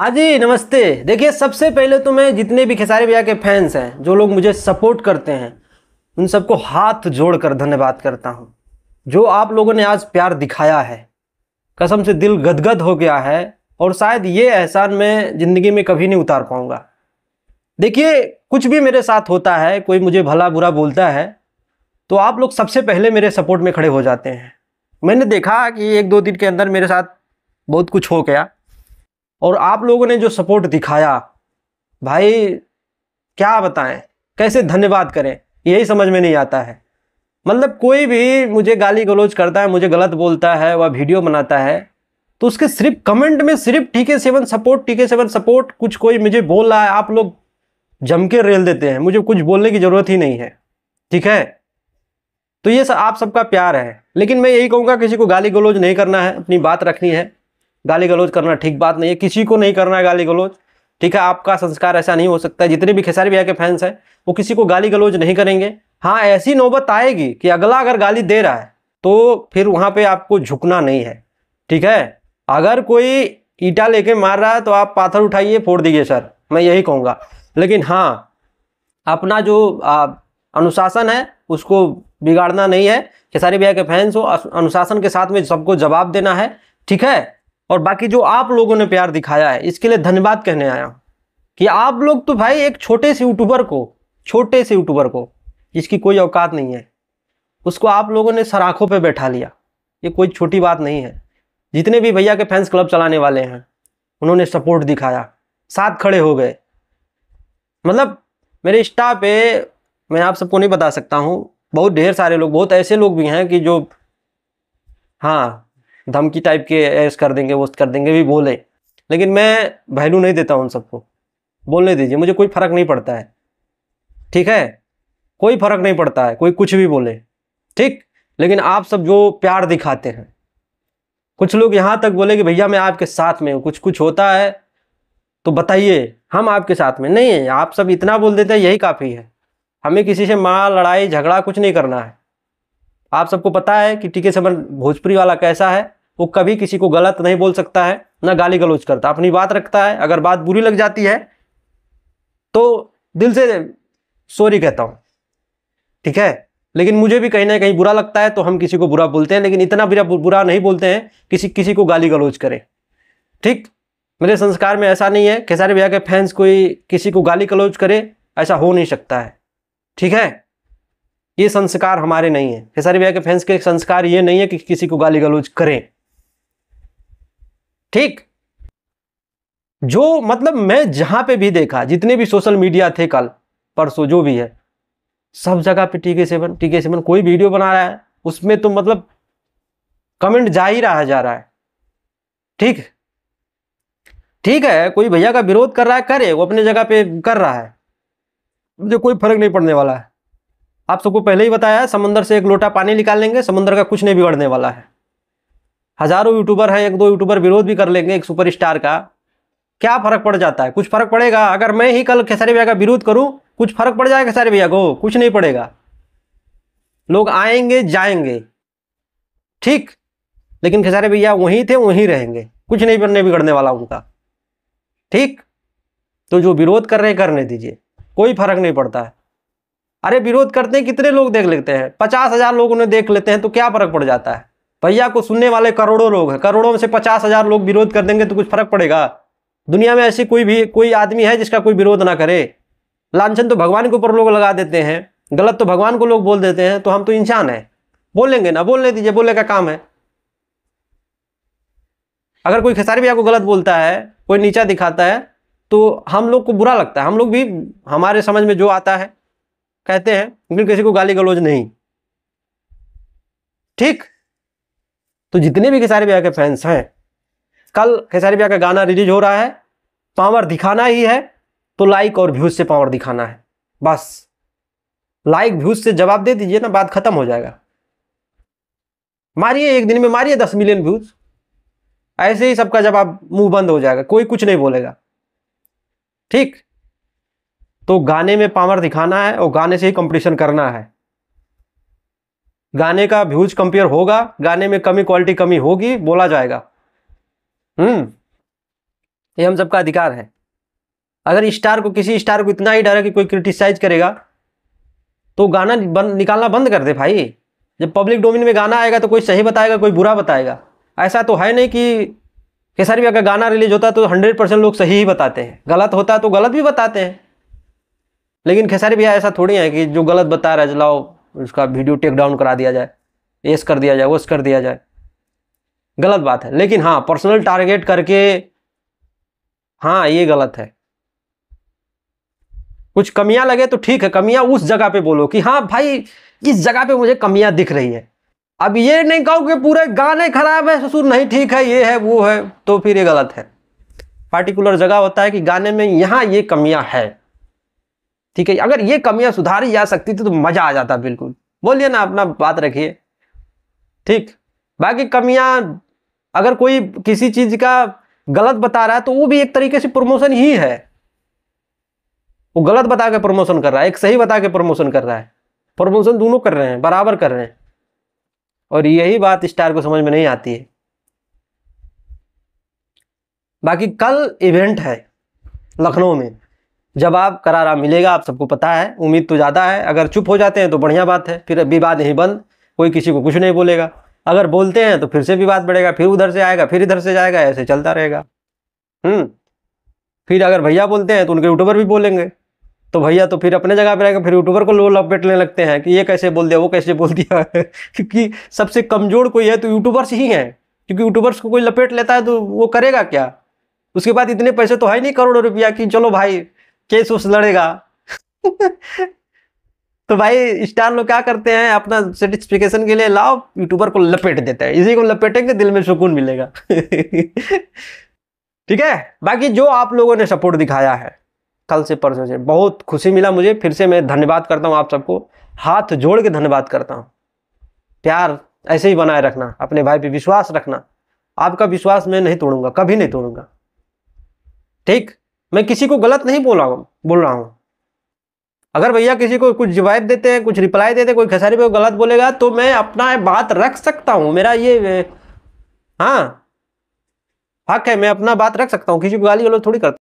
हाँ जी नमस्ते देखिए सबसे पहले तो मैं जितने भी खेसारी भैया के फैंस हैं जो लोग मुझे सपोर्ट करते हैं उन सबको हाथ जोड़कर धन्यवाद करता हूँ जो आप लोगों ने आज प्यार दिखाया है कसम से दिल गदगद हो गया है और शायद ये एहसान मैं ज़िंदगी में कभी नहीं उतार पाऊँगा देखिए कुछ भी मेरे साथ होता है कोई मुझे भला बुरा बोलता है तो आप लोग सबसे पहले मेरे सपोर्ट में खड़े हो जाते हैं मैंने देखा कि एक दो दिन के अंदर मेरे साथ बहुत कुछ हो गया और आप लोगों ने जो सपोर्ट दिखाया भाई क्या बताएं कैसे धन्यवाद करें यही समझ में नहीं आता है मतलब कोई भी मुझे गाली गलौज करता है मुझे गलत बोलता है वह वीडियो बनाता है तो उसके सिर्फ कमेंट में सिर्फ ठीक है सेवन सपोर्ट ठीक है सेवन सपोर्ट कुछ कोई मुझे बोल रहा है आप लोग जम के रेल देते हैं मुझे कुछ बोलने की ज़रूरत ही नहीं है ठीक है तो ये सब आप सबका प्यार है लेकिन मैं यही कहूँगा किसी को गाली गलौज नहीं करना है अपनी बात रखनी है गाली गलौज करना ठीक बात नहीं है किसी को नहीं करना है गाली गलौज ठीक है आपका संस्कार ऐसा नहीं हो सकता है जितने भी खेसारी भैया के फैंस हैं वो किसी को गाली गलौज नहीं करेंगे हाँ ऐसी नौबत आएगी कि अगला अगर गाली दे रहा है तो फिर वहाँ पे आपको झुकना नहीं है ठीक है अगर कोई ईटा लेके मार रहा है तो आप पाथर उठाइए फोड़ दीजिए सर मैं यही कहूँगा लेकिन हाँ अपना जो आ, अनुशासन है उसको बिगाड़ना नहीं है खेसारी भैया के फैंस हो अनुशासन के साथ में सबको जवाब देना है ठीक है और बाकी जो आप लोगों ने प्यार दिखाया है इसके लिए धन्यवाद कहने आया कि आप लोग तो भाई एक छोटे से यूट्यूबर को छोटे से यूट्यूबर को जिसकी कोई औकात नहीं है उसको आप लोगों ने सराखों पे बैठा लिया ये कोई छोटी बात नहीं है जितने भी भैया के फैंस क्लब चलाने वाले हैं उन्होंने सपोर्ट दिखाया साथ खड़े हो गए मतलब मेरे इंस्टा पे मैं आप सबको नहीं बता सकता हूँ बहुत ढेर सारे लोग बहुत ऐसे लोग भी हैं कि जो हाँ धमकी टाइप के ऐस कर देंगे वो कर देंगे भी बोले लेकिन मैं वैल्यू नहीं देता उन सबको बोलने दीजिए मुझे कोई फ़र्क नहीं पड़ता है ठीक है कोई फ़र्क नहीं पड़ता है कोई कुछ भी बोले ठीक लेकिन आप सब जो प्यार दिखाते हैं कुछ लोग यहाँ तक बोले कि भैया मैं आपके साथ में हूँ कुछ कुछ होता है तो बताइए हम आपके साथ में नहीं है आप सब इतना बोल देते हैं यही काफ़ी है हमें किसी से मार लड़ाई झगड़ा कुछ नहीं करना है आप सबको पता है कि टीके समर भोजपुरी वाला कैसा है वो कभी किसी को गलत नहीं बोल सकता है ना गाली गलौज करता अपनी बात रखता है अगर बात बुरी लग जाती है तो दिल से सॉरी कहता हूँ ठीक है लेकिन मुझे भी कहीं ना कहीं बुरा लगता है तो हम किसी को बुरा बोलते हैं लेकिन इतना बुरा बुरा नहीं बोलते हैं किसी किसी को गाली गलौज करें ठीक मेरे संस्कार में ऐसा नहीं है खेसारी भैया के फैंस कोई किसी को गाली गलौज करे ऐसा हो नहीं सकता है ठीक है ये संस्कार हमारे नहीं है खेसारी भैया के फैंस के संस्कार ये नहीं है कि किसी को गाली गलौज करें ठीक जो मतलब मैं जहां पे भी देखा जितने भी सोशल मीडिया थे कल परसों जो भी है सब जगह पे टीके सेवन टीके सेवन कोई वीडियो बना रहा है उसमें तो मतलब कमेंट जा ही रहा जा रहा है ठीक ठीक है कोई भैया का विरोध कर रहा है करे वो अपने जगह पे कर रहा है मुझे कोई फर्क नहीं पड़ने वाला है आप सबको पहले ही बताया समंदर से एक लोटा पानी निकाल लेंगे समुद्र का कुछ नहीं बिगड़ने वाला है हजारों यूट्यूबर हैं एक दो यूट्यूबर विरोध भी कर लेंगे एक सुपरस्टार का क्या फर्क पड़ जाता है कुछ फर्क पड़ेगा अगर मैं ही कल खेसारी भैया का विरोध करूं कुछ फर्क पड़ जाएगा खेसारी भैया को कुछ नहीं पड़ेगा लोग आएंगे जाएंगे ठीक लेकिन खेसारी भैया वहीं थे वहीं रहेंगे कुछ नहीं बनने बिगड़ने वाला उनका ठीक तो जो विरोध कर रहे करने दीजिए कोई फर्क नहीं पड़ता है अरे विरोध करते हैं कितने लोग देख लेते हैं पचास हजार लोग उन्हें देख लेते हैं तो क्या फर्क पड़ जाता है भैया को सुनने वाले करोड़ों लोग हैं करोड़ों में से पचास हजार लोग विरोध कर देंगे तो कुछ फर्क पड़ेगा दुनिया में ऐसी कोई भी कोई आदमी है जिसका कोई विरोध ना करे लांछन तो भगवान के ऊपर लोग लगा देते हैं गलत तो भगवान को लोग बोल देते हैं तो हम तो इंसान हैं बोलेंगे ना बोलने दीजिए बोलने का काम है अगर कोई खेसारी भैया को गलत बोलता है कोई नीचा दिखाता है तो हम लोग को बुरा लगता है हम लोग भी हमारे समझ में जो आता है कहते हैं लेकिन किसी को गाली गलौज नहीं ठीक तो जितने भी खेसारी भैया के फैंस हैं कल खेसारी भैया का गाना रिलीज हो रहा है पावर दिखाना ही है तो लाइक और व्यूज से पावर दिखाना है बस लाइक व्यूज से जवाब दे दीजिए ना बात खत्म हो जाएगा मारिए एक दिन में मारिए दस मिलियन व्यूज ऐसे ही सबका जवाब मुंह बंद हो जाएगा कोई कुछ नहीं बोलेगा ठीक तो गाने में पावर दिखाना है और गाने से ही कंपटीशन करना है गाने का व्यूज कंपेयर होगा गाने में कमी क्वालिटी कमी होगी बोला जाएगा हम्म ये हम सबका अधिकार है अगर स्टार को किसी स्टार को इतना ही डर है कि कोई क्रिटिसाइज करेगा तो गाना बन, निकालना बंद कर दे भाई जब पब्लिक डोमेन में गाना आएगा तो कोई सही बताएगा कोई बुरा बताएगा ऐसा तो है नहीं कि खेसारी भी अगर गाना रिलीज होता है तो हंड्रेड परसेंट लोग सही ही बताते हैं गलत होता है तो गलत भी बताते हैं लेकिन खेसारी भैया ऐसा थोड़ी है कि जो गलत बता रहा है जलाओ उसका वीडियो टेक डाउन करा दिया जाए एस कर दिया जाए वोस कर दिया जाए गलत बात है लेकिन हाँ पर्सनल टारगेट करके हाँ ये गलत है कुछ कमियां लगे तो ठीक है कमियां उस जगह पे बोलो कि हाँ भाई इस जगह पे मुझे कमियां दिख रही है अब ये नहीं कहो कि पूरे गाने खराब है ससुर नहीं ठीक है ये है वो है तो फिर ये गलत है पार्टिकुलर जगह होता है कि गाने में यहाँ ये कमियां है ठीक है अगर ये कमियां सुधारी जा सकती थी तो मजा आ जाता बिल्कुल बोलिए ना अपना बात रखिए ठीक बाकी कमियां अगर कोई किसी चीज का गलत बता रहा है तो वो भी एक तरीके से प्रमोशन ही है वो गलत बता के प्रमोशन कर रहा है एक सही बता के प्रमोशन कर रहा है प्रमोशन दोनों कर रहे हैं बराबर कर रहे हैं और यही बात स्टार को समझ में नहीं आती है बाकी कल इवेंट है लखनऊ में जवाब करारा मिलेगा आप सबको पता है उम्मीद तो ज़्यादा है अगर चुप हो जाते हैं तो बढ़िया बात है फिर विवाद नहीं बंद कोई किसी को कुछ नहीं बोलेगा अगर बोलते हैं तो फिर से विवाद बढ़ेगा फिर उधर से आएगा फिर इधर से जाएगा ऐसे चलता रहेगा हम्म, फिर अगर भैया बोलते हैं तो उनके यूट्यूबर भी बोलेंगे तो भैया तो फिर अपने जगह पर रहेगा फिर यूट्यूबर को लोग लपेटने लगते हैं कि ये कैसे बोल दिया वो कैसे बोल दिया क्योंकि सबसे कमज़ोर कोई है तो यूट्यूबर्स ही हैं क्योंकि यूट्यूबर्स को कोई लपेट लेता है तो वो करेगा क्या उसके बाद इतने पैसे तो है नहीं करोड़ों रुपया कि चलो भाई केस उस लड़ेगा तो भाई स्टार लोग क्या करते हैं अपना सेटिस्फिकेशन के लिए लाओ यूट्यूबर को लपेट देते हैं इसी को लपेटेंगे दिल में सुकून मिलेगा ठीक है बाकी जो आप लोगों ने सपोर्ट दिखाया है कल से परसों से बहुत खुशी मिला मुझे फिर से मैं धन्यवाद करता हूँ आप सबको हाथ जोड़ के धन्यवाद करता हूँ प्यार ऐसे ही बनाए रखना अपने भाई पे विश्वास रखना आपका विश्वास मैं नहीं तोड़ूंगा कभी नहीं तोड़ूंगा ठीक मैं किसी को गलत नहीं बोला बोल रहा हूँ अगर भैया किसी को कुछ जवाब देते हैं कुछ रिप्लाई देते हैं कोई खसारी को गलत बोलेगा तो मैं अपना बात रख सकता हूँ मेरा ये हाँ हक है मैं अपना बात रख सकता हूँ किसी को गाली गलो थोड़ी करता